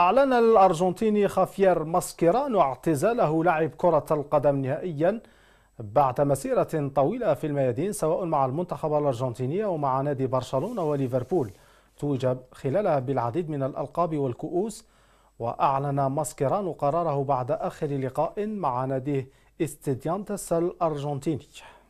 أعلن الأرجنتيني خافيير ماسكيرانو اعتزاله لاعب كرة القدم نهائيا بعد مسيرة طويلة في الميادين سواء مع المنتخب الأرجنتيني ومع نادي برشلونة وليفربول توجب خلالها بالعديد من الألقاب والكؤوس وأعلن ماسكيرانو قراره بعد آخر لقاء مع ناديه استديانتس الأرجنتيني